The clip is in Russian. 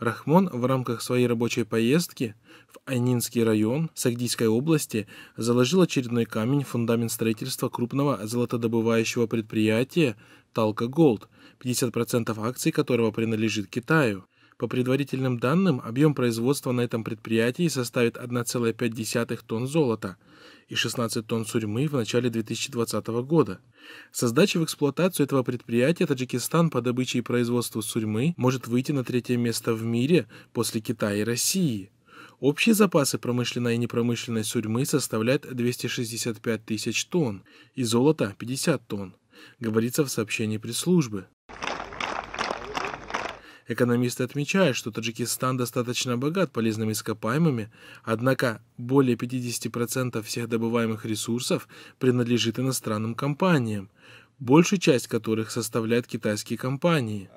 Рахмон в рамках своей рабочей поездки в Айнинский район Сагдийской области заложил очередной камень в фундамент строительства крупного золотодобывающего предприятия «Талка Голд», 50% акций которого принадлежит Китаю. По предварительным данным, объем производства на этом предприятии составит 1,5 тонн золота и 16 тонн сурьмы в начале 2020 года. Со сдачи в эксплуатацию этого предприятия Таджикистан по добыче и производству сурьмы может выйти на третье место в мире после Китая и России. Общие запасы промышленной и непромышленной сурьмы составляют 265 тысяч тонн и золота 50 тонн, говорится в сообщении пресс-службы. Экономисты отмечают, что Таджикистан достаточно богат полезными ископаемыми, однако более 50% всех добываемых ресурсов принадлежит иностранным компаниям большую часть которых составляют китайские компании.